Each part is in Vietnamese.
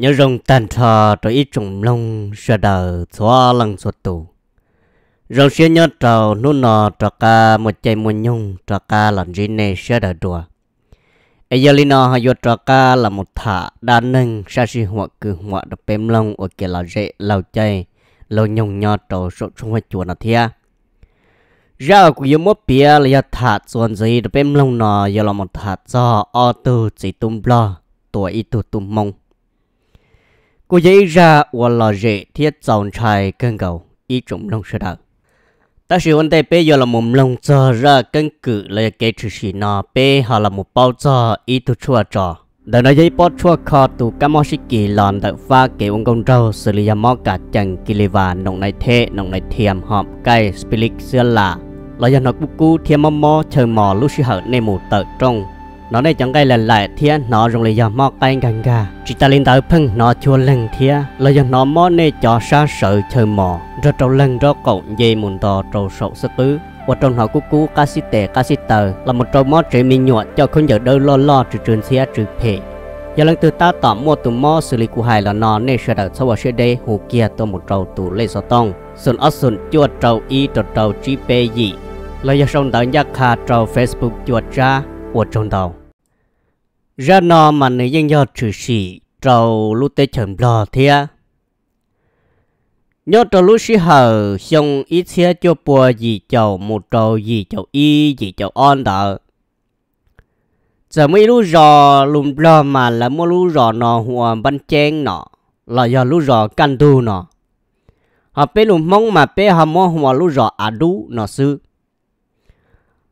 nhớ rồng tàn thọ cho ít trùng lông sợ đờ xóa lăng xóa tù rồng xưa nhớ trầu nô nọ trọ ca một chạy một nhung trọ ca lần gì nè sợ đờ đùa ai giờ lino hay vô trọ ca là một thả đa nâng sa si hoa cử hoa được bém lông ở kia là dễ lâu chạy lâu nhung nhọ trầu sốt trong hoa chùa nà thia ra của yêu mốt bia là thả xuân gì được bém lông nò giờ là một thả do o tư chỉ tung lo tuổi ít tuổi tung mong cô dễ ra và là dễ thiết dòng trai cân cầu ý chúng nông sơ đạo ta sử dụng tay bây giờ là một lông cho ra cân cử là cái chữ sĩ nó bây họ là một bao cho ý tu chua trò đã nói giấy bó chua kho tù cá mò sĩ kỳ lòn đợi pha kế ông công trâu xử lý mò cả chẳng kỳ lì và nồng này thế nồng này thiềm họm cây spilic xưa lạ là do nó cú cú thiềm mò mò chờ mò lúc sĩ hở nên mù tợ trong nó này chẳng cái lần lại thia nó dùng lấy giờ mò cái gần gà chỉ ta lên tới phăng nó chua lần thia là giờ nó mò này cho xa sợ chơi mò rồi trâu lần rồi cậu dây muốn to trâu sậu sơ cứ và trong họ của cú ca sĩ tệ ca sĩ tờ là một trâu mò trẻ mình nhọt cho không giờ đâu lo lo trừ trường xe trừ phê giờ lần từ ta tỏ mua tụ mò xử lý của hai là nó nên sẽ đợi sau vào sẽ đây hồ kia tôi một trâu tụ lấy sao tông sồn ớt sồn chua trâu y trâu trâu chi pê gì lời giờ sông tới nhắc hà trâu facebook chua cha của trong đầu ra nó mà nữ dân do trừ sĩ trầu lũ tê chẩn bò à, nhớ trầu lũ sĩ hờ xong ít xe cho bùa gì chầu một trầu gì chầu y gì chầu on đó giờ mấy lũ rò lùm bò mà là mua lũ rò nọ hùa bánh chén nọ là do lũ rò căn tu nọ họ bé lùm mong mà bé họ mua hùa lũ rò à đu nọ xưa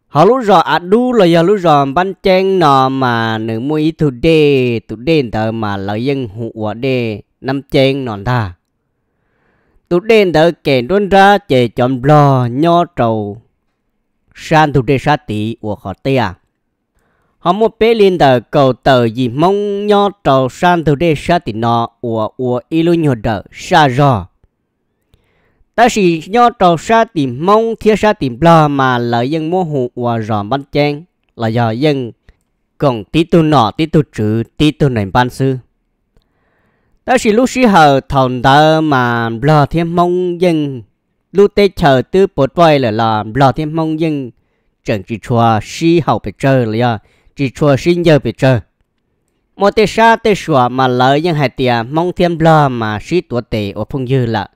họ lúc rồi à đu là giờ lúc rồi ban chen nọ mà nữ mua ý thủ đê thủ đê tờ mà lợi dân hụa đê năm chen nọ ta thủ đê tờ kể đôn ra chè chọn lò nho trầu san thủ đê sa tỷ của họ tê à họ mua bé lên tờ cầu tờ gì mong nho trầu san thủ đê sa tỷ nọ của của ilu nho đờ sa rồi ta chỉ nho trò xa tìm mong thiết xa tìm bla mà lợi dân mua hụ và ròn ban chen là do dân còn tí tu nọ tí tu chữ tí tu nền ban sư ta chỉ lúc sĩ hờ thòng tờ mà bla thiên mong dân lúc tê chờ tư bộ voi là là bla thiên mong dân chẳng chỉ cho sĩ hậu bị chơi là chỉ cho sinh nhờ bị chơi một tê xa tê sủa mà lợi dân hai tiền mong thiên bla mà sĩ tuổi tệ ở phong dư là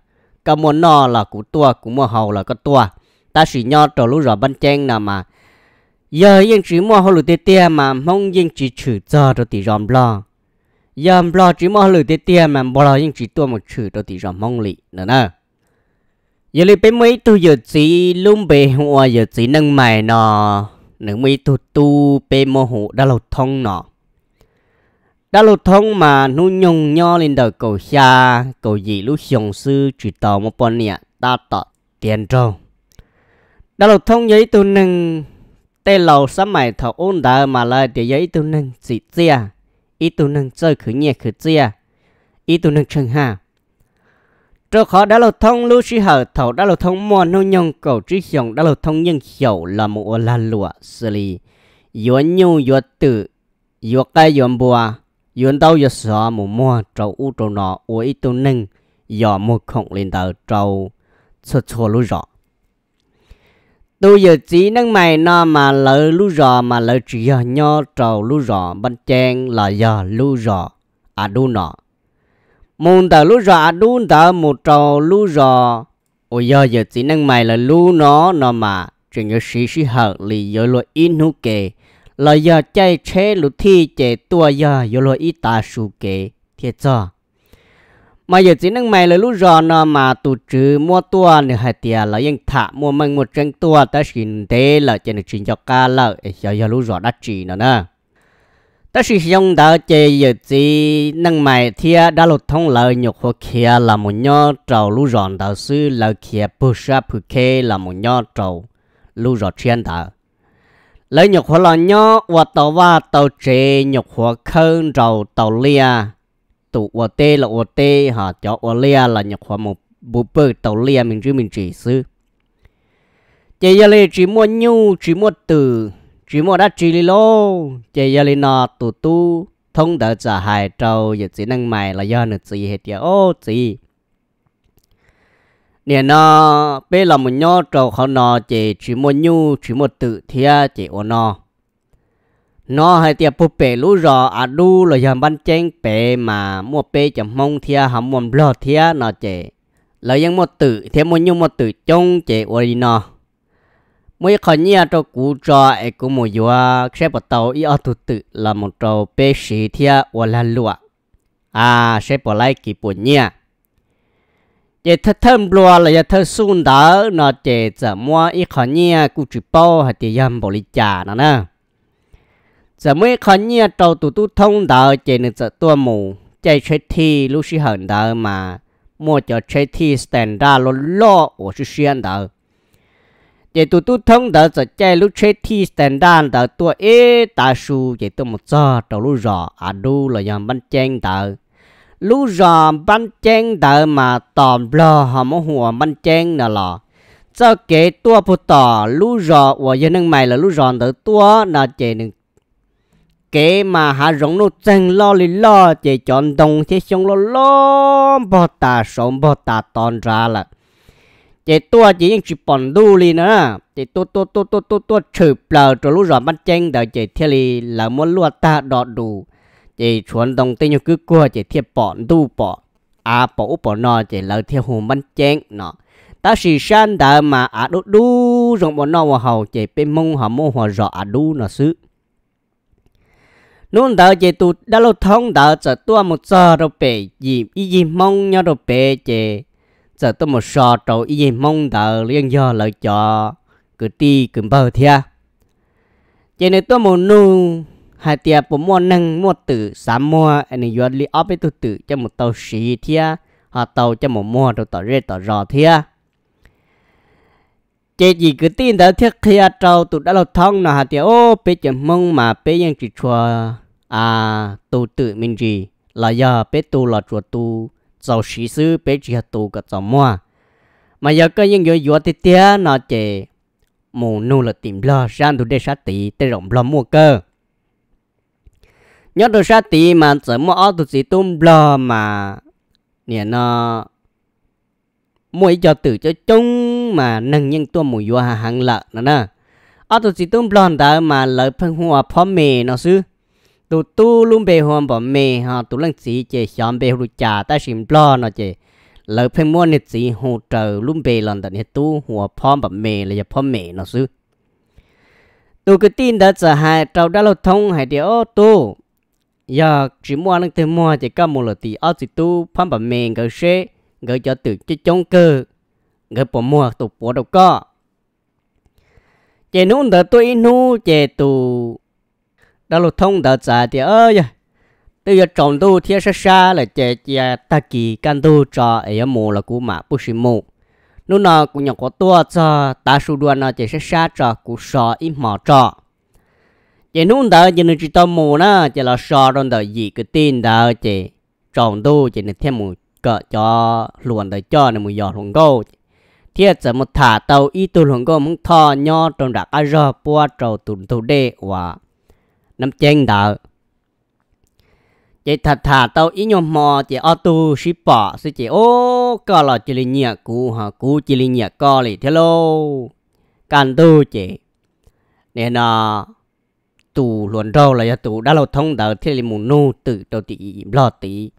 cái mua nọ là cú tua cũng mua hầu là có tua ta chỉ nho trò lúc rõ ban chen nào mà giờ yên chỉ mua hầu tê tê mà mong yên chỉ chữ giờ rồi thì ròm lo giờ lo chỉ mua hầu tê tê mà bỏ lo yên chỉ tua một chữ rồi thì ròm mong lì nữa nè giờ lấy bên mấy tu giờ chỉ lung bề hoa giờ chỉ nâng mày nọ nâng mấy tu tu bên mua hộ đã lâu thông nọ đã lột thông mà nu nhung nho lên đầu cầu xa cầu gì lúc xiong sư chỉ tàu một bọn nè ta tọ tiền trâu đã lột thông giấy tu nâng tê lầu sắm mày thọ ôn đà mà lại để giấy tu nâng dị chia ý tu nâng chơi khử nhẹ khử chia ý tu nâng chân ha trâu khó đã lột thông lúc sĩ hở thọ đã lột thông mua nu nhung cầu trí xiong đã lột thông nhân hiểu là một là lụa xử lý yếu nhu yếu tử yếu cái yếu bùa yên đâu giờ sợ mù mua trâu u trâu nọ u ít tu nâng giờ mua khổng lên tờ trâu sơ cho lú rõ tôi giờ chỉ nâng mày nó mà lỡ lú rõ mà lỡ chỉ giờ nho trâu lú rõ bên chen là giờ lú rõ à đu nọ môn tờ lú rõ à đu nọ một trâu lú rõ ôi giờ giờ chỉ nâng mày là lú nó nó mà chuyện nhớ sĩ sĩ hợp lì giờ lo in hú kề lời giờ chạy chế lũ thi chế tua giờ yo lo ít ta su kế thiệt cho mà giờ chỉ năng mày là lúc giờ nó mà tụ trừ mua tua nữa hai tia là yên thả mua mang một trang tua ta xin thế là trên được chuyện cho ca là giờ giờ lúc giờ đã chỉ nó nè ta sử dụng đã chế giờ chỉ năng mày thia đã lột thông lời nhục hoặc kia là một nhau trầu lúc giờ đó sư là kia bù sa bù kê là một nhau trầu lúc giờ chuyên đó lấy nhục hoa lo nhó và tàu va tàu chế nhục hoa khơn rầu tàu lia tụ hoa tê là hoa tê họ cho hoa lia là nhục hoa một bù bơ tàu lia mình chứ mình chỉ sư chế giờ lì chỉ mua nhu chỉ mua từ chỉ mua đã chỉ lì lô chế giờ lì nọ tụ tu thông đỡ trả hại trâu giờ chỉ năng mày là do nữa chỉ hết giờ ô chỉ nè nó bé là một nhó trầu khó nó chỉ chỉ một nhu chỉ một tự thia chỉ ô nó nó hay tiệp bố bể lũ rò à đu là giờ ban chén bể mà mua bể chấm mong thia hầm mồm lò thia nó chỉ là những một tự thia một nhu một tự trông chỉ ô đi nó mỗi khó nhia cho cú trò ấy cũng một vừa xe bắt đầu ý ở tự tự là một trầu bể sĩ thia ô là lụa à xe bỏ lại kỳ bộ nhia จะทเทิมรัวเลยเทิสูนเดอนอเจจะมัวอีขอเนียกูจุปอให้ัดยมบริจานะนะจะไม่ขอเนียเจ้ตตุตุทงเดอเจนจะตัวหมูใจเชที่ลุชิหันเดอมามัวจะเชที่สแตนดาร์ลล้อว่าชืยอเดอเจตุตุทงเดจะใจลุเชทีสแตนดานเดตัวเอตาชูเจตัวมจาเจ้าลุจ่ออาดูเลยยังบันเจงเด lu rò ban chen đợi mà tòm lò họ mô hùa ban chen nè lò cho kế tua phụ tỏ lu rò của dân nâng mày là lu rò tới tua nà chế nâng kế mà hạ rộng nô chân lo lì lo chế chọn đông chế xong lo lo bò tà sống bò tà tòn ra là chế tua chế những chỉ bòn đu lì nữa chế tua tua tua tua tua tua chửi bờ cho lu rò ban chen đợi chế thiên lì là muốn lua ta đọt đủ chỉ chuẩn đồng tiền cứ qua chỉ thiệp bỏ đu bỏ à bỏ bỏ nó chỉ lỡ theo hồn bắn chén nó ta chỉ san đã mà à đu đu rộng bọn nó vào hầu chỉ bên mông họ mông họ rõ à đu nó xứ nôn đỡ chỉ tụ đã lâu thông đỡ chỉ tua một giờ đâu bể gì ý gì mong nhớ đâu bể chỉ chỉ tua một giờ đâu ý gì mong đỡ liên do lời cho cứ đi cứ bờ thia chỉ này tua một nụ hai tia bố mua nâng mua tử xá mua anh ấy li ốp với tử cho một tàu xì thia họ tàu cho một mua rồi tàu rê tàu rò thia chế gì cứ tin đó thiết kia trâu tụ đã lâu thông nào hai tiêu ô bé chậm mông mà bé ยัง chỉ chùa à tụ tự mình gì là giờ bé tụ là chùa tụ giàu sĩ sư bé chỉ hạt tụ cả giàu mua mà giờ cái những yếu yếu tê tê nó chế mù nu là tìm lo sang tụ để sát tỷ tê rộng lo mua cơ นี่ยตัวชาติมันจะมอตุสิตุมบลมาเนี่ยนมวยจะตื่จะจุงมานั่งยังตัวมวยว่าหังละนะนะอตุสิตุมบลอนตามาเลยพังหัวพ่อเมย์นะซื้อตัวตู้ลุมเบหัวบ่เมฮะตัวลังสีเจชอมเบยรุจ่าแต่ชิมบลอนนะเจเลยเพังมวนนิสีหูเจอลุมเบลันแต่เนี่ยตู้หัวพ่อแบบเมย์เลยจะพ่อเมนะซึ้อตัวกึ่็ตีนเดจะหายเจ้าได้เราท่องหายเดียวตัว giờ chỉ mua năng tiền mua chỉ có một lần thì ở chỉ tu phán bà mẹ cái xe cái cho tự chỉ chống cơ cái bỏ mua tụ bỏ đâu có chỉ nút đợt tôi nút chỉ tụ đó là thông đợt giả thì ơi từ giờ trồng tu thiên xa xa là chỉ chỉ ta kỳ can tu cho ấy mù là cú mà bút xì mù nút nào cũng nhận có tua cho ta su đua nó chỉ xa xa cho cú sợ im mỏ cho chị nung đó chị nên chỉ tao mù nó chị là sợ rồi đó gì cái tin đó chị tròn đu chị nên thêm một cỡ cho luồn đó cho nên một giọt luồn câu thiết sẽ một thả tàu ít tu luồn câu muốn thò nho trong đặc ai rơ bua trầu tụn tụ đê và nắm chén đó chị thật thả tàu ít nhom mò chị ô tu ship bỏ sư chị ô có là chị linh nhạc cũ hả cũ chị linh nhạc co lì thế lô can tu chị nên à tù luồn rau là tù đã lâu thông đầu thì là một nu tự đầu tỷ lo tí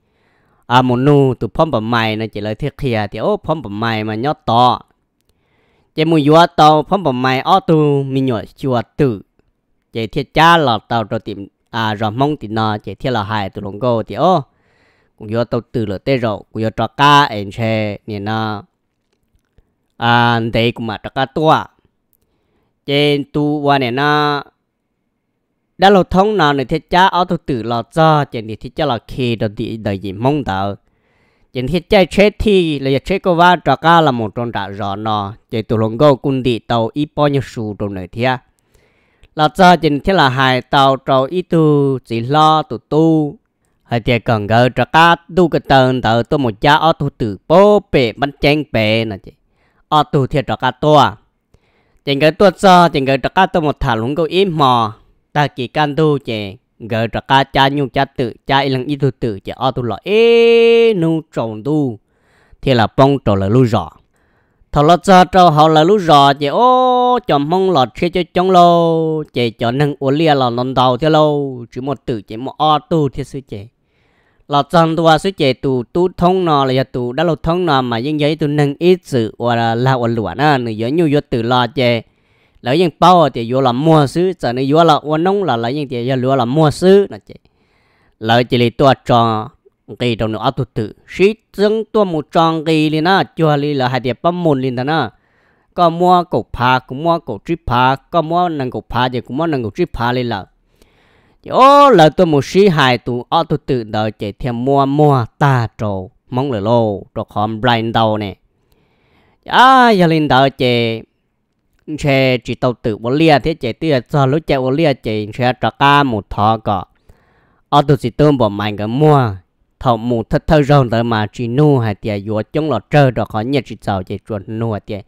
à một nu tù phong bẩm mày nó chỉ là thiết kia thì ô phong bẩm mày mà nhót to chỉ một vua tàu phong bẩm mày ô tù mình nhọ chùa tử chỉ thiết cha là tàu đầu tìm à rồi mong tí nó chỉ thiết là hại tù lồng cô thì ô cũng vua tàu tử là tê rồi cũng vua trò cá em xe nên nó à đây cũng mà trò cá tua trên tu qua này nó đã lột thông nào này thì cha ở tu tử là cho chỉ thì thì cha là khi đó thì đời gì mong đợi chỉ thì cha chế thì là chế cô va trò ca là một trong đã rõ nó chỉ tu lồng gô quân đi tàu ít bao nhiêu số trong này thia là cho chỉ thì là hai tàu trâu ít tu chỉ lo tụ tu hay thì cần gỡ trò ca tu cái tầng tàu tu một cha ở tu tử bố bể bánh chén bể nè chị ở tu thì trò ca tua chỉ cái tua cho chỉ cái trò ca tu một thả lồng gô ít mò ta chỉ can tu chè gờ ra ca cha nhung cha tự cha ilang ít tu tự chè o tu lọ ê nu trồng tu thì là bông trồng là lu rõ thọ lọ cho họ là lu rõ chè ô cho mong lọ xe cho chống lô chè cho nâng ô lia là non đầu thế lô chỉ một tự chè một o tu thế sư chè lọ chân tu à, sư chè tu tu thông nọ là tu đã lâu thông nọ mà những giấy tu nâng ít sự là là lụa nè nửa nhớ nhu vô tự lọ chè lấy những bao thì vô là mua sứ cho nên vô là uốn nông là lấy những thì vô là mua sứ là chị lấy chỉ là tua tròn cái trong nó ắt tự sĩ dân tua một tròn cái liền na chùa li là hai địa bấm môn liền na có mua cổ phá cũng mua cổ trí phá có mua nâng cổ phá thì cũng mua nâng cổ trí phá lên là ô là tôi một sĩ hai tụ ở tôi tự đợi chỉ thêm mua mua ta trầu mong là lô trọc hòm brain đầu nè à giờ lên đợi chỉ xe chỉ tàu tự bố lia thế chạy tia cho lúc chạy bố lia chạy xe trả ca một thọ cọ ở ờ, tụ chỉ tôm bỏ mạnh cái mua thọ mù thật thơ rồng tới mà chỉ nu hay tia yếu chống lọt trơ đó khó nhiệt chỉ tàu chạy chuột nu hay tia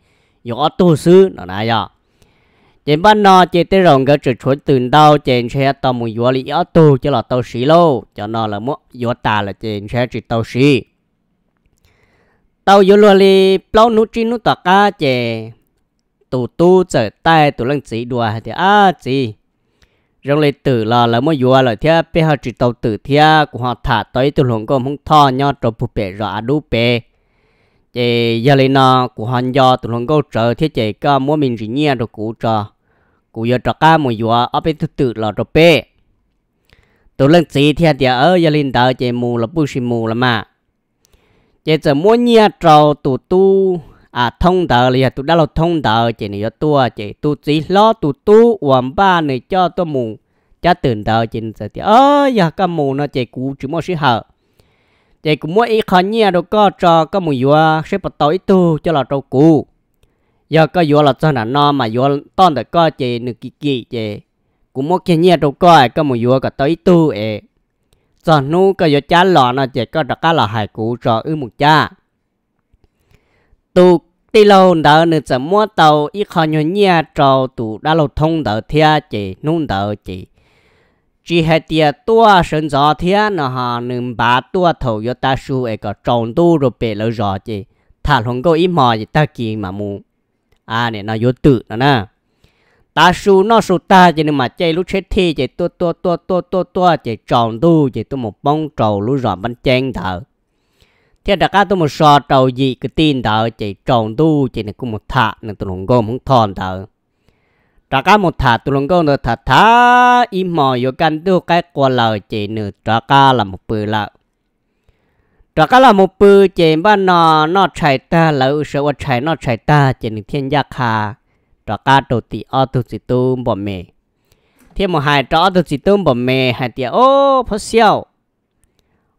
yếu tu sư nó nãy giờ chỉ ban nọ chỉ tới rồng cái chỉ chuột từ đâu chạy xe tàu mù yếu lý yếu tu cho là tàu xí lô cho nó là mua yếu ta là chạy xe chỉ tàu xí tàu yếu lô li plau nút chỉ nút tọt ca chạy tù tu trở tay tù lăng chỉ đùa thì à chỉ rong lấy tử là là mua dùa rồi thì bây giờ chỉ tàu tử thia của họ thả tới tù lồng công không thò nhau trộn phụ bể rõ đủ bể chị giờ lấy nó của họ do tù lồng công trở thiết chị có mua mình gì nhia rồi cũ trò cũ giờ trò cả mua dùa ở bên thứ tự là trò bể tù lăng chỉ thia thì ở giờ lên tờ chị mù là bù xì mù là mà chị giờ mua nhia trò tù tu à thông tờ là tụi đã là thông tờ chị này cho tua chị tu chỉ lo tu tu quảng ba này cho tôi mù cho tưởng tờ chỉ sẽ thì ơ giờ cái mù nó chị cú chỉ mua sữa hờ chị cũng mua ít khó nhia đâu có cho cái mù vừa sẽ bắt tối tu cho là trâu cú giờ cái vừa là cho là no mà vừa toàn được có chị nửa kỳ kỳ chỉ cũng mua kia nhia đâu có cái mù vừa cả tối tu ấy giờ nu cái giờ cha lọ nó chị có đặt cái là hài cú cho ư một cha tu tí lâu đỡ nữa sẽ mua tàu ít khó nhớ nhà trò tụ đã lâu thông đỡ thia chị nung đỡ chị chỉ hai tia tua sơn gió thia nó hà nương bà tua thầu yo ta su ấy có tròn tu rồi bể lâu gió chỉ thả lòng cô ít mò gì ta kỳ mà mù à này nó yo tự nó nè ta su nó su ta chỉ nên mà chơi lúc chết thi chỉ tua tua tua tua tua tua chỉ tròn tu chỉ tu một bông trầu lúc gió bánh chén thở thì đặc cá tôi một sò trầu gì cái tin đó chỉ tròn tu chỉ này cũng một thà nên tôi lồng gom không thon đó đặc cá một thà tôi lồng gom được thà thà im mò vô căn tu cái qua lời chỉ nửa đặc cá là một bự lợ đặc cá là một bự chỉ ba nò nó chạy ta là sợ qua chạy nó chạy ta chỉ nửa thiên gia khà đặc cá đầu tỷ ở tu sĩ tu bỏ mẹ thêm một hai trọ tu sĩ tu bỏ mẹ hai tiếng ô phát siêu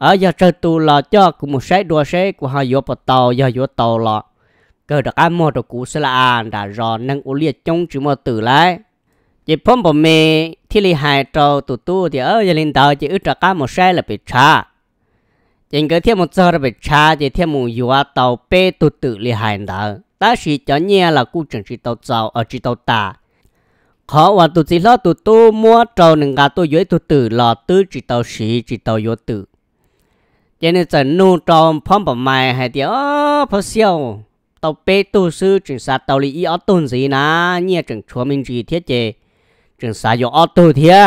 ở giờ chơi tu là cho cũng một sấy đua sấy của hai vô bọt tàu giờ vô tàu là cơ được ăn mua được cũ sẽ là ăn à, đã rõ năng u liệt trong chữ mơ tử lại chỉ phong bọ mê thì li hai trâu tụ tu thì ở giờ linh tàu chỉ ước đặc ăn một sấy là bị cha chỉ cái thêm một giờ là bị cha chỉ thêm một vô tàu bê tụ tử li hài đó ta chỉ cho nghe là cụ chẳng chỉ tàu giàu ở chỉ tàu ta họ và tụ chỉ lo tụ tu mua trâu nên cả tôi dưới tụ tử là tư chỉ tàu sĩ chỉ tàu vô tử ยันจะนู่ตอมพร้อมปมายให้เดียวพอเสียวตอเปตูซื้อจึงสาตอลีอีอตุนสีนะเนี่ยจึงชัวมินจีเทียเจ จึงสายอยู่ออตูเทีย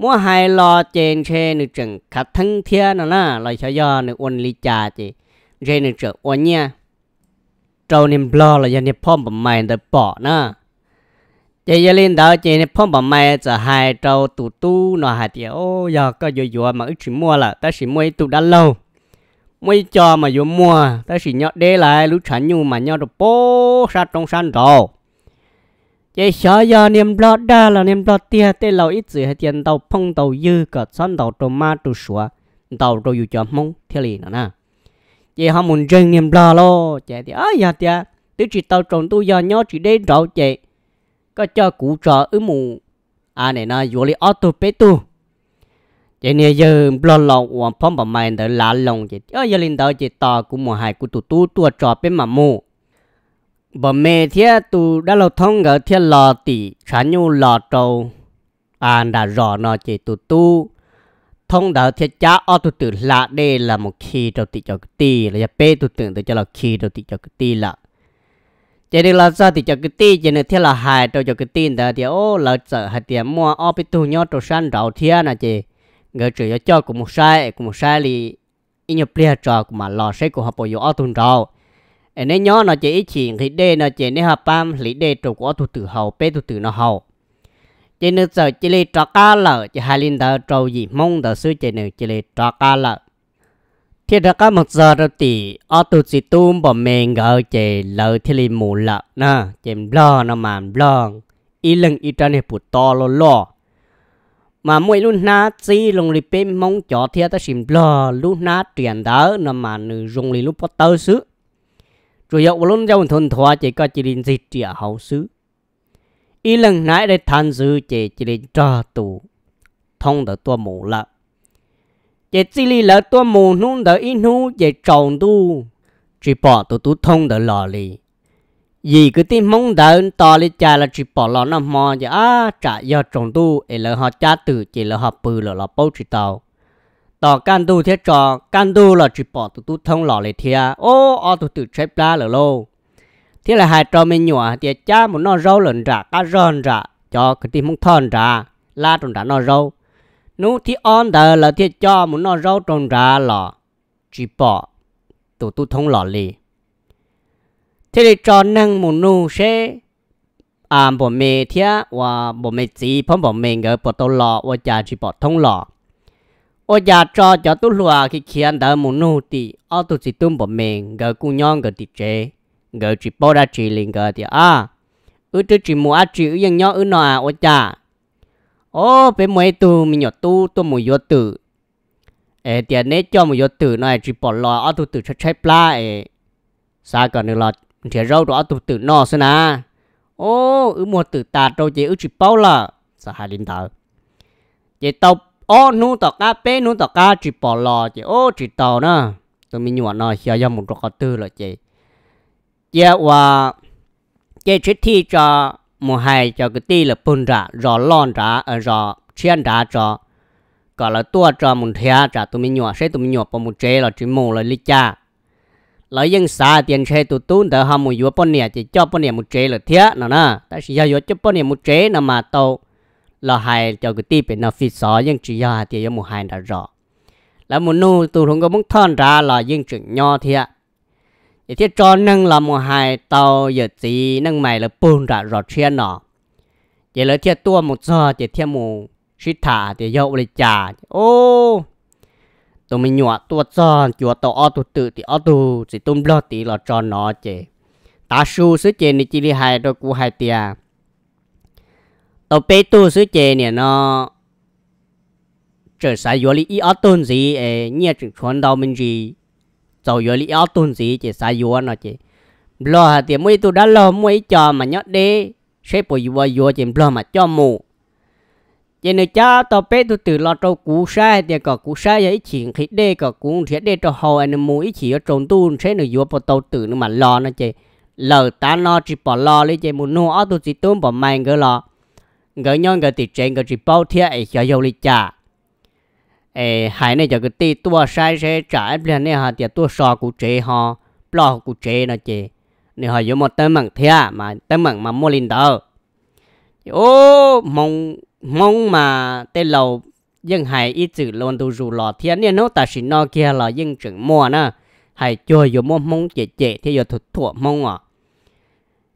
มัวไฮรอเจนเชนจึงขัดทั้งเทียนั่นนะลอยชายอนึอวนลีจาเจเจนจึงอวนเนี่ยเจ้าเนี่ยบลอเลยยันเนี่ยพร้อมปมายเดปอนะ chị giờ lên đó chị phong bảo mày giờ hai trâu tụ tu nó hai tiệt ô giờ có vừa vừa mà ít chỉ mua là ta chỉ mua tụ đã lâu mua cho mà vừa mua ta chỉ nhọ để lại lúc chán nhu mà nhọ được bố sa trong sân rồi chị sợ giờ niềm lo đa là niềm lo tia tê lâu ít gì hay tiền tàu phong tàu dư cả sân tàu trâu ma tụ sủa tàu rồi dù cho mông theo lì nữa nè chị họ muốn chơi niềm lo lo chị thì ơi giờ tia nếu chỉ tàu trồng tu giờ nhọ chỉ để rồi chị có cho cụ trò ứ mù à này nó vô lý auto bê tu vậy nè giờ lo lo hoàn phong bảo mày đỡ lá lồng chị ơ giờ linh đỡ chị tò cũng mùa hai của tụ tu tua trò bê mà mù bà mẹ thế tụ đã lâu thông gỡ thế lò tỉ chán nhu lò trâu à đã rõ nó chị tụ tu thông đỡ thế cha ô tụ tử lạ đây là một khi trâu tị cho cái tì là bê tụ tưởng tới cho là khi đầu tị cho cái tì là chỉ đi là sao thì cho cái tin chỉ nữa thiên là hài cho cho cái tin đó thì ô là sợ hạt tiền mua ô bị tu nhau cho san đầu thiên là chị người chủ yếu cho của một sai của một sai thì ít nhiều bia trò của mà lò sẽ của họ bỏ vô ô tuần đầu em nói nhỏ nó chỉ ít chuyện thì đây là chỉ nên hợp pam lý đề trục của tu tử hậu bê tu tử nó hậu chỉ nữa sợ chỉ lấy trọ ca lợ chỉ hai linh đó trâu gì mong đó sư chỉ nữa chỉ lấy trọ ca lợ thì ra có một giờ rồi thì ở tụ chỉ tôm bỏ mình ngờ chè lỡ thì lì mù lạ, nè chè lo nó mà lo ý lần ý ra này bụt to lo lo mà mỗi lúc na chỉ lồng lì bên mong cho thì ta xin lo lúc na tiền đỡ nó mà nữ dùng lì lúc bắt tơ xứ rồi yếu vào lúc giao thôn thua chỉ có chỉ linh dịch địa hậu xứ ý lần nãy để than dư chỉ chỉ linh trò tù thông được tua mù lợ chỉ chỉ lì lỡ tua mù nung đỡ in nu chỉ tròn tu chỉ bỏ tụ tụ thông đỡ lò lì gì cứ tin mong đỡ to lì cha là chỉ bỏ lò nằm mò giờ à trả do tròn tu ấy lỡ họ cha tử chỉ lỡ họ bự lỡ lò bao chỉ tàu tỏ can tu thế trò can tu là chỉ bỏ tụ tụ thông lò lì thia ô ô tụ tự chép ra lỡ lâu thế là hai trò mình nhỏ thì cha muốn nó rau lần ra cá ròn ra cho cái tim mong thon ra la trong đã nó rau nếu thì on đờ là thì cho muốn nó rau trồng ra lọ chỉ bỏ tụ tụ thông lọ lì thế thì cho năng muốn nu sẽ à bỏ mẹ thía và bỏ mẹ chỉ phong bỏ mẹ ngỡ bỏ tàu lọ và chả chỉ bỏ thông lọ ô già cho cho tụ lùa khi khiến đỡ muốn nu thì ô tụ chỉ tung bỏ mẹ ngỡ cu nhon ngỡ thì chế ngỡ chỉ bỏ ra chỉ liền ngỡ thì à ư ừ, chứ chỉ mua chỉ ư yên nhau ư nọ à ô chả ô bé mày tu mình nhọt tu tu mùi vô tử ê tiền nế cho mùi vô tử này chỉ bỏ lò ở tu tử chơi chơi pla ê xa còn nữa là thì rau đó tu tử nọ xí nà ô ư mùa tử ta đâu chỉ ư chỉ bao là sao hai linh tử. chỉ tàu ô nu tàu cá bé nu tàu cá chỉ bỏ lò chỉ ô chỉ tàu nữa tôi mình nhọt nó xia ra một cái tư là chỉ dạ, chỉ và chỉ chỉ thi cho một hai cho cái tí là bún ra rõ lon ra ở rõ chiên ra cho gọi là tua cho một thia trả tụi mình nhỏ sẽ tụi mình nhỏ bằng một chế là chỉ mù là lý cha lấy dân xa tiền xe tụi tún đỡ hầm một vua bốn nè chỉ cho bốn nè một chế là thia nó nè tại sao vua cho bốn nè một chế nó mà tàu là hai cho cái tí bị nó phi xó dân chỉ do thì một hai đã rõ là một nô tụi không có muốn thon ra là dân chuyện nho thia thì thế cho nâng là một hai tàu giờ gì nâng mày là bùn ra rõ chuyện nọ vậy là thế tua một giờ thì thế mù suy thả thì dậu lại trả ô tụi mình nhỏ tua giờ chùa tàu ô tụi tự thì ô tụi thì tụm lo thì là cho nó chị ta su sứ chị này chỉ đi hai đôi cú hai tia tàu bé tu sứ chị này nó trở sai vô lý ý ô tụi gì nhẹ chừng chuẩn đầu mình gì sau giờ lý áo tuần gì chỉ sai vô nó chỉ lo hả thì mấy tu đã lo mấy cho mà nhớ đi sẽ bỏ vô vô chỉ lo mà cho mù chỉ nếu cha tao bé tôi từ lo trâu cú sai thì có cú sai vậy chỉ khi đê có cú thiệt đê cho hậu anh mù chỉ ở trốn tu sẽ nếu vô bỏ tao tử nữa mà lo nó chỉ lờ ta nó chỉ bỏ lo lấy chỉ muốn nô áo tôi chỉ tốn bỏ mày ngỡ lo ngỡ nhau ngỡ thì trên ngỡ chỉ bao thiệt ấy cho vô lý cha ê hai này cho cái tê tua sai sẽ trả lên này ha thì tua sò của chế ha lo của chế nó chế nên họ dùng một tấm mảng thia à? mà tấm mảng mà mua lên đó ô mong mong mà tên lầu nhưng hay ít chữ luôn tu dù lò thiên nó ta xin nó là nhưng mua nè hay cho dùng một mong chế chế thì giờ thuật thuộc mong à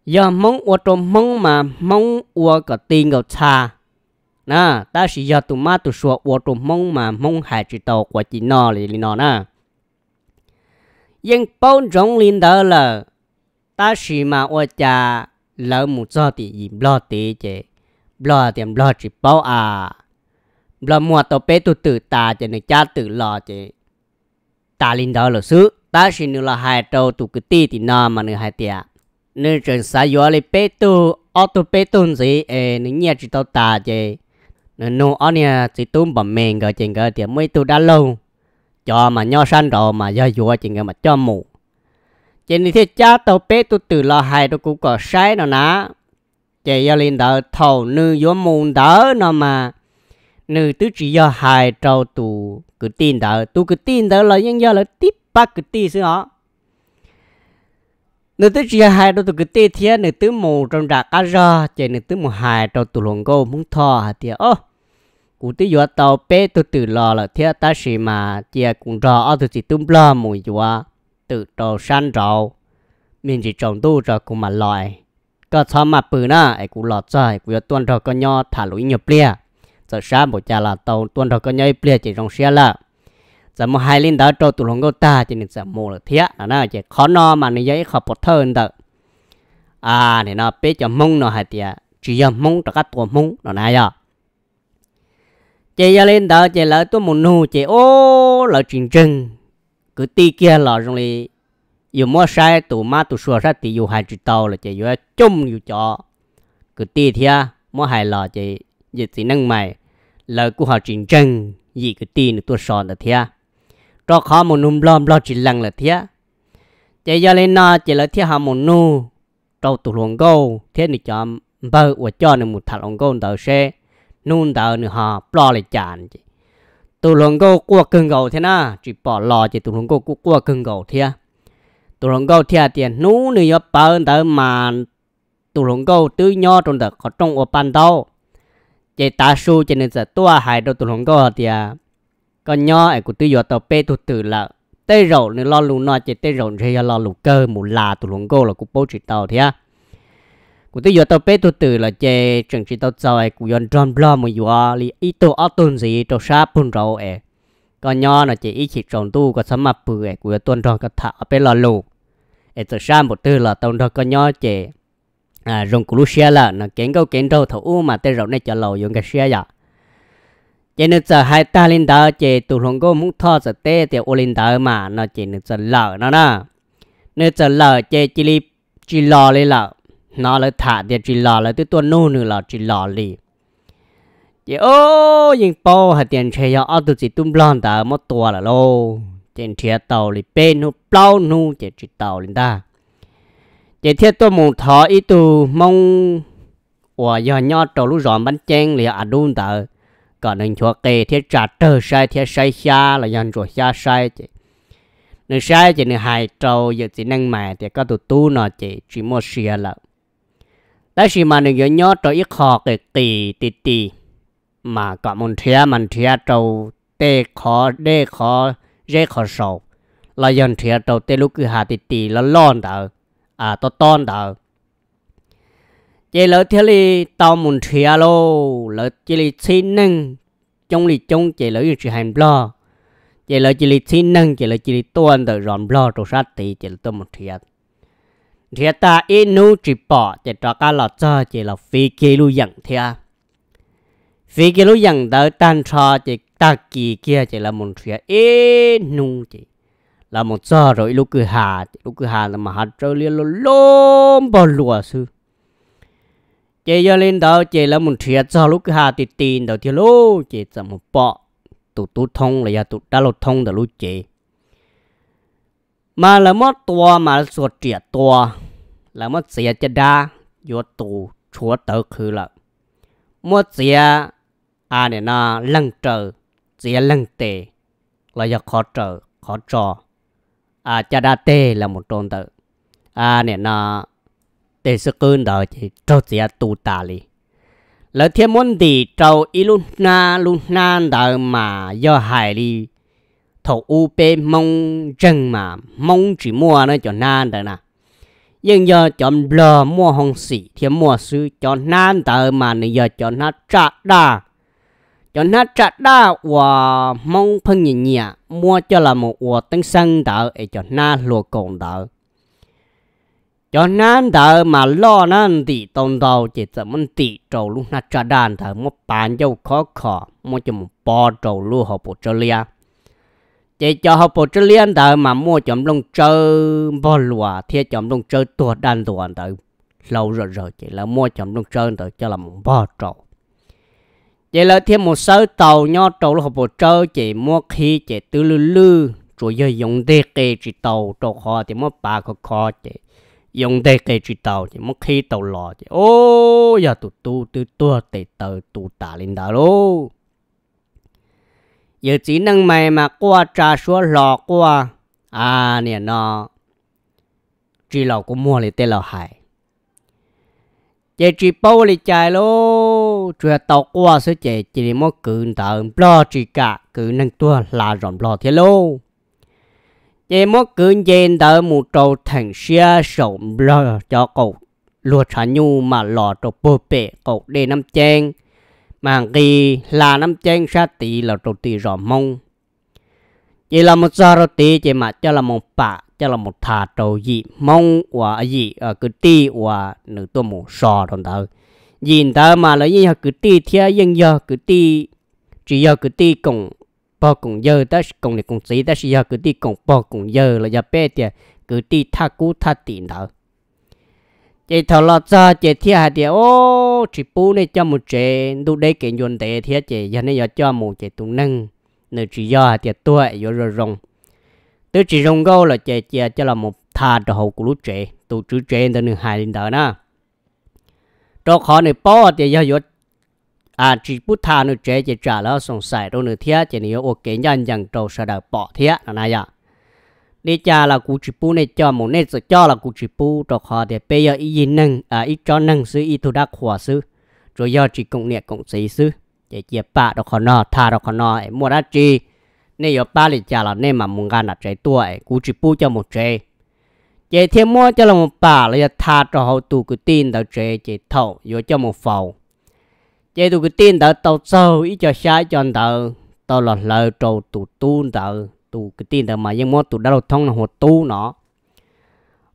giờ mong ở trong mong mà mong ở cái tiền cái cha na ta chỉ giờ tụi ma tu sủa wo tụi mông mà mông hải chỉ tàu của chỉ nọ lì lì nọ na nhưng bốn trong linh đó là ta chỉ mà wo cha lỡ một giờ thì im lo tí chứ lo tiền lo chỉ bao à lo mua tàu bé tụi tự ta chứ nên cha tự lo chứ ta linh đó là sứ ta chỉ nữa là hai trâu tụi cái tí thì nọ mà nữa hai tiệt à. nên trường xã yếu là bé tụi ô tụi bé tụi gì ê nên nhẹ chỉ tàu ta chứ nó nô ở nhà chỉ tôm bầm mèn rồi chuyện cái thì mới tôi đã lâu cho mà nho san rồi mà do vua chuyện cái mà cho mù chừng thì cha tôi bé tôi từ lo hai tôi cũng có sai nó ná chạy do lên đỡ thầu nư vua mù đỡ nó mà nư tứ chỉ do hai trâu tu cứ tin đỡ tôi cứ tin đỡ là những do là tiếp ba cứ tin xưa họ nếu tới chia hai đôi tụi cứ tê thiệt nếu tới mù trong đạc cá ra chạy nếu tới mù hai trong tụi lồng gô muốn thò hả thiệt ô cụ tới vừa tàu bé tôi tự lo là thiệt ta sĩ mà chia cũng rõ ở tụi chỉ tung lo mùi vừa tự đồ san trầu mình chỉ trồng tu cho cũng mà loại có cho mà bự na ai cũng lọt cho ai cũng tuân rồi con nho thả lũi nhập lia giờ sáng một cha là tàu tuân rồi con nho lia chỉ trồng xe là giờ mua hai linh đó cho tụi lòng ta cho nên giờ mua là thế là nó chỉ khó no mà nó giấy khó bột thơ hơn đó à thì nó bé cho mông nó hay tiệt chỉ cho mông cho các tụi mông nó này à Chỉ giờ linh đó chỉ lỡ tôi muốn nu chỉ ô lỡ chuyện chân cứ ti kia là rồi thì dù mua sai tụ má tụ sửa sai thì dù hai chữ tàu là chỉ dù chung dù cho cứ ti thia mua hai là chỉ dịch gì năng mày lỡ của họ chuyện chân gì cứ ti nữa tôi sợ là thia cho khó một nung lom lo chỉ lăng là thế Chỉ do lên nó chỉ là thế hà một nu trâu tụ luồng câu thế này cho bơ và cho nên một thằng luồng câu đầu xe nung đầu nữa họ lo lại chán chị tụ luồng câu qua cưng gâu thế na chỉ bỏ lo chỉ tụ luồng câu qua cưng gâu thế tụ luồng câu thế tiền nú nữa cho bơ đỡ mà tụ luồng câu tứ nho trong đợt có trong ở bàn đầu Chỉ ta su chỉ nên giờ tua hại đầu tụ luồng câu thì à, còn nho ấy cũng tôi giờ tàu pe tụt từ là tê rộn nên lo lù nọ chỉ tê rổ thì à, lo lù cơ một là tụi luôn cô là cũng bố chỉ tàu thế của tôi giờ tàu pe tụt từ là chơi trường chỉ tàu sau ấy của yon John Blo mà giờ li ít tàu ở tuần gì tàu sáp phun rồi ấy còn nho là chỉ ít chỉ trồng tu có sắm mập bự ấy của tuần tròn có thả pe lo lù ấy tàu sa một tư là tàu đó còn nho chỉ à rồng cũng lúc xe là nó kén câu kén đâu thầu mà tê rộn này cho lầu dùng cái xe vậy เจนจะให้ตาลินดาเจตุลงก็มุ่งทอสเตเตียวโอลินดามาเนาะเจนจะเหล่านาะนะเนื้อจะเหล่าเจจิลิจิลอเลยเหล่านาเลยถาเดียจิลอเลยตัวตัวนู้นเหล่าจิลอลีเจโอ้ยิงโปหัดเตียนเชียวอตุจิตุมบลอนตามดตัวละโลเจนเทียเตอลิเป็นุเปล่านูเจจิตอลินดาเจเทตัวมุทออีตูมงวัวยอนยอดตัวลูกจอมบันเจงเลยอดุนตา còn nên cho kê thiết trả trơ sai thiết sai xa là dân chúa xa sai chị nên sai chị nên hai trâu giờ chị năng mẹ thì có tụ tu nó chị chỉ mua xe là tại sao mà nên nhớ nhớ trâu ít khó cái tì tì tì mà có một thia mình thia trâu tê khó đê khó dễ khó sầu là dân thia trâu tê lúc cứ hà tì tì là lon đó, à to ton đó chế lỡ thế li tao muốn chia lô lỡ chế li xin nâng trong li trong chế lỡ chỉ hành lo chế lỡ chế li xin nâng chế lỡ chế li tuân tự rộn lo đồ sát thì chế lỡ tao muốn chia chia ta in nu chỉ bỏ chế cho cá lọt cho chế là phi kia lu dặn thia phi kia lu dặn tới tan cho chế ta kỳ kia chế là muốn chia in nu chế là một giờ rồi lúc cứ hà lúc cứ hà là mà hạt trâu liên lô lôm bò lùa sư chị giờ lên đó chị là một thiệt cho lúc hà thì tiền đó thì lô chị 怎么办？tụ tụ tụ thông là ya tụ đã lột thông đó lúc chị mà là mất tua mà là sụt triệt tua là mất xe chả đa vô tụ chúa tớ khứ là mất xe à này na lăng trời xe lăng tề là ya khó trở khó trò à chả đa tê là một tròn tớ à này na để sự cơn đó thì cho chỉ tu ta li lỡ thiên môn đi trâu luôn na luôn na đó mà do hại đi thổ u bê mong chân mà mong chỉ mua nó cho na đó nè nhưng giờ chọn lờ mua hồng sĩ thì mua sư cho na đó mà nên giờ cho nó trả đa cho nó trả đa và mong phân nhị nhẹ mua cho là một quả tăng sân đó để cho na lùa cồn đó cho nên thợ mà lo nên thì tồn đầu chỉ sợ mình tị trầu luôn na cha đàn thợ một bàn dâu khó khó mua cho một bò trầu luôn họ bộ chơi lia chỉ cho họ bộ chơi lia thợ mà mua chấm lông chơi bò lùa thì chấm lông chơi tua đàn tua thợ lâu rồi rồi chỉ là mua chấm lông chơi thợ cho là một bò trầu chỉ là thêm một số tàu nho trầu luôn họ bộ chơi chỉ mua khi chỉ tư lư lư rồi giờ dùng đề kê chỉ tàu trầu họ thì mua bà khó khó chỉ 用得嘅住到，冇企到落嘅，哦呀，都都都都地到都打領導咯，又只能咪嘛過炸說落過啊，你呢？住樓個摸你得樓係，又住煲你債咯，住係到過所以只你冇見到，唔落住架，佢能多拉人落啲咯。chỉ muốn cưng dên đỡ một trâu thành xe sống lo cho cậu lùa trả nhu mà lò trâu bố bệ cậu đề năm chen mà kỳ là năm chen xa tỷ là trâu tỷ rõ mông chỉ là một giờ rồi tỷ chỉ mà cho là một bà cho là một thà trâu gì ờ, mông và gì ở cứ tỷ và nữ tôi một sò đồng tử nhìn ta mà lấy như cứ tỷ theo dân giờ cứ tỷ chỉ giờ cứ tỷ cùng bỏ cùng giờ ta công này cùng sĩ ta sẽ cứ đi công bỏ cùng giờ là giờ bé thì cứ đi tha cú tha tiền đó chị thọ lo cho chị thi hà thì ô chị bố này cho một chị đủ đấy cái nhuận tệ thì chị giờ này giờ cho một chị tụng nâng nếu chị giờ thì tuổi giờ rồi rong từ chị rong gâu là chị chị cho là một tha đồ hậu của lúc chị tụ chữ chị từ nửa hai đến đó na cho khó này bỏ thì giờ giờ à chỉ bút thà nữa chế chỉ trả lỡ sòng sài đâu nữa thế chỉ nếu ok nhân dân trâu sẽ đỡ bỏ thế là này à đi cha là cụ chỉ bút này cho một nét cho là cụ chỉ bút cho họ để bây giờ ý gì nâng à ý cho nâng sư ý thu đắc hòa sư rồi giờ chỉ cũng niệm cũng sĩ sư để chia ba đọc họ nọ thà đọc họ nọ mua đắt chi nên giờ ba lịch cha là nên mà muốn gan là chế tuổi cụ chỉ bút cho một chế chế thêm mua cho là một bà là thà cho họ tụ cái tin đó chế chế thầu rồi cho một phẩu chế tụ cái tin tờ tàu sâu ý cho sai cho tờ tàu là lời trầu tụ tu tờ tụ cái tin tờ mà nhưng mà tụ đã đầu thông là hồ tu nó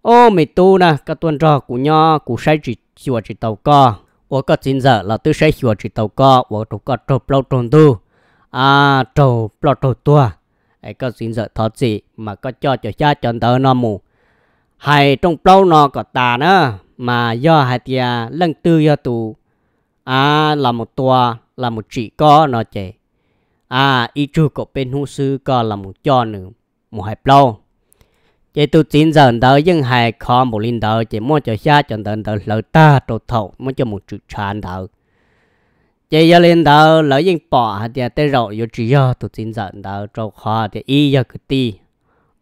ô mày tu nè cái tuần trò của nho của sai chỉ chùa chỉ tàu co ô có chín giờ là tôi sai chùa chỉ tàu co ô tụ có trầu lâu trồn tu à trầu plau trầu tua ấy à? có chín giờ thọ gì mà có cho cho cha cho tờ nó mù hay trong lâu nó có tà nữa mà do hai tia lần tư do tụ à là một tòa là một chỉ có nó chế à ý chú có bên hữu sư có là một cho nữa một hai lâu chế tu chín giờ đó nhưng hai khó một linh đó chế mua cho xa cho đợt đợt lợi ta đồ thầu mua cho một chữ chán đó chế giờ linh đó lợi nhưng bỏ thì tới rồi yo chỉ yo tu chín giờ đó cho khó thì ý yo cứ ti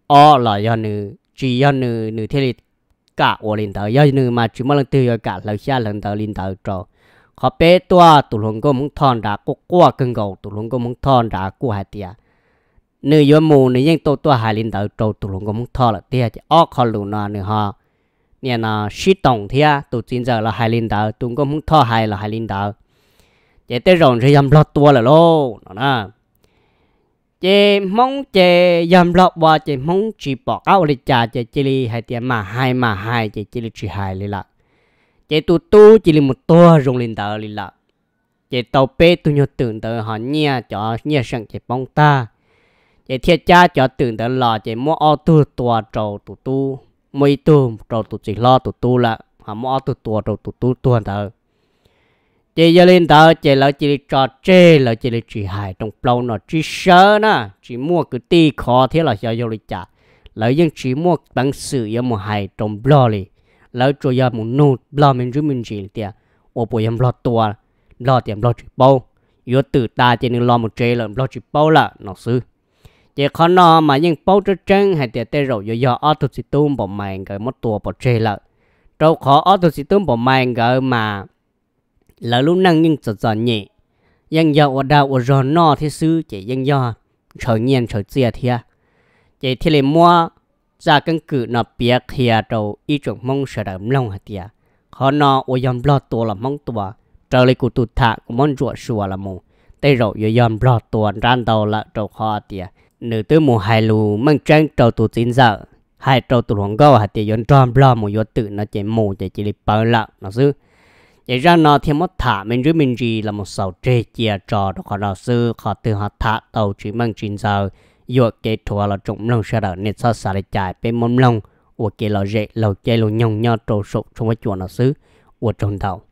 o là yo nữ chỉ yo nữ nữ thế cả ô linh đó yo nữ mà chỉ mua lần từ yo cả lợi xa lần đó linh đó cho khó bé tua tụ lùng có muốn thon đã cố qua cưng gầu tụ lùng có muốn thon đã cố hai tia nữ yếu mù nữ nhân tô tua hai linh đầu trâu tụ lùng có muốn thon là tia chỉ óc khó lùn nà nữ ha nè nó sĩ tòng thia tụ chín giờ là hai linh đầu tụ có muốn thon hai là hai linh đầu chế tới rồi thì dầm lọt tua là lô nó nè chế mong chế dầm lọt qua chế mong chỉ bỏ áo lịch trà chế chỉ li hai tia mà hai mà hai chế chỉ li chỉ hai li lạc chế tu tu chỉ là một tua rung lên tờ lì lợ chế tàu bê tu nhột tưởng tờ họ nhia cho nhia sẵn chế bóng ta chế thiệt cha cho tưởng tờ lò chế mua ô tu tua trầu tu tu mây tu trầu tu chỉ lo tu tu là họ mua ô tu tua trầu tu tu tuần tờ chế giờ lên tờ chế lỡ chỉ trò chê lỡ chỉ là chỉ hài trong lâu nó chỉ sợ nè chỉ mua cứ ti khó thế là cho vô lịch trả lỡ nhưng chỉ mua bằng sự yêu một hài trong plau liền lỡ cho giờ muốn nô lo mình rú mình chỉ tiệt ô bồi em lo tua lo tiệm lo chỉ bao yếu từ ta chỉ nên lo một chế là lo chỉ bao là nó sư chỉ khó nó mà nhưng bao cho chân hay tiệt tê rồi yếu giờ ở tụt sĩ tum bỏ mày cái mất tua bỏ chế là đâu khó ở tụt sĩ tum bỏ mày cái mà lỡ lúc năng nhưng sợ sợ nhỉ nhưng giờ ở đâu ở rồi nó thế sư chỉ nhưng giờ trời nhiên trời chia thiệt chỉ thì mua giá dạ căn cứ nó bia khía đầu ý chuẩn mong sợ đậm lòng hạt tiệt họ nó ô yom lo tua là mong tua trở lại của tụt thả của mong chùa sùa là mù tây rồi yo yom lo tua ran đầu là đầu họ tiệt nữ tư mù hai lù mang trang trâu tụt chín giờ hai trâu tụt hoàng gấu hả tiệt yon tròn lo mù yo tự nó chạy mù chạy chỉ lịch bờ lợ nó sư, vậy ra nó thêm mất thả mình rứa mình gì là một sầu trê chia trò đó họ nó sư họ tự họ thả tàu chỉ mang chín giờ yo ke thua là trụng lòng sa đỡ nè sa sa để chạy bên mông lòng wo ke lo rễ lo che lo nhong nhọ trâu sụp trong cái chuột nó xứ wo trông đầu